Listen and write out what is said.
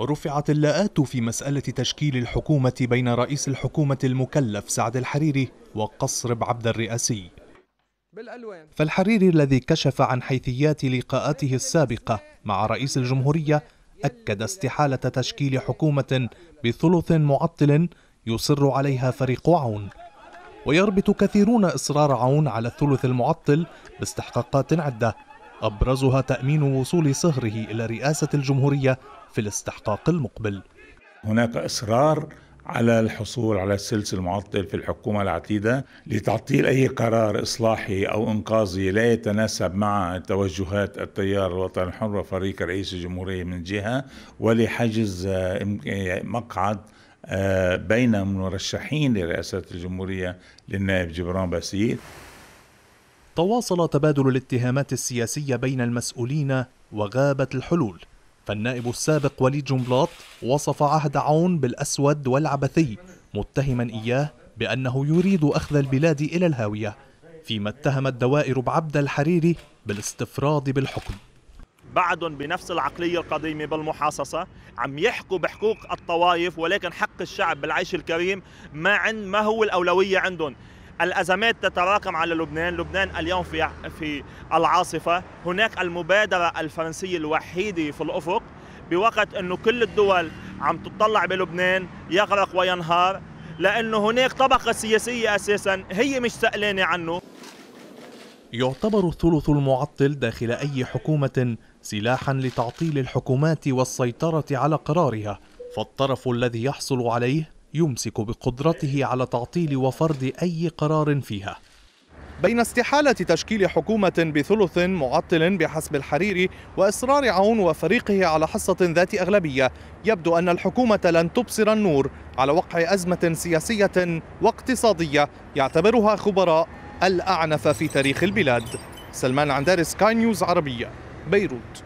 رفعت اللاءات في مسألة تشكيل الحكومة بين رئيس الحكومة المكلف سعد الحريري وقصر عبد الرئاسي فالحريري الذي كشف عن حيثيات لقاءاته السابقة مع رئيس الجمهورية أكد استحالة تشكيل حكومة بثلث معطل يصر عليها فريق عون ويربط كثيرون إصرار عون على الثلث المعطل باستحقاقات عدة أبرزها تأمين وصول صهره إلى رئاسة الجمهورية في الاستحقاق المقبل هناك إصرار على الحصول على السلس المعطل في الحكومة العتيدة لتعطيل أي قرار إصلاحي أو إنقاذي لا يتناسب مع توجهات التيار الوطني الحر وفريق رئيس الجمهورية من جهة ولحجز آه، مقعد آه، بين المرشحين لرئاسة الجمهورية للنائب جبران باسيل تواصل تبادل الاتهامات السياسية بين المسؤولين وغابت الحلول فالنائب السابق وليد جنبلاط وصف عهد عون بالأسود والعبثي متهما إياه بأنه يريد أخذ البلاد إلى الهاوية فيما اتهمت دوائر بعبد الحريري بالاستفراد بالحكم بعدهم بنفس العقلية القديمة بالمحاصصة عم يحكوا بحقوق الطوائف ولكن حق الشعب بالعيش الكريم ما عن ما هو الأولوية عندهم الأزمات تتراكم على لبنان لبنان اليوم في, في العاصفة هناك المبادرة الفرنسية الوحيدة في الأفق بوقت أنه كل الدول عم تطلع بلبنان يغرق وينهار لأنه هناك طبقة سياسية أساسا هي مش سألانة عنه يعتبر الثلث المعطل داخل أي حكومة سلاحا لتعطيل الحكومات والسيطرة على قرارها فالطرف الذي يحصل عليه يمسك بقدرته على تعطيل وفرض أي قرار فيها بين استحالة تشكيل حكومة بثلث معطل بحسب الحريري وإصرار عون وفريقه على حصة ذات أغلبية يبدو أن الحكومة لن تبصر النور على وقع أزمة سياسية واقتصادية يعتبرها خبراء الأعنف في تاريخ البلاد سلمان عندار سكاي نيوز عربية بيروت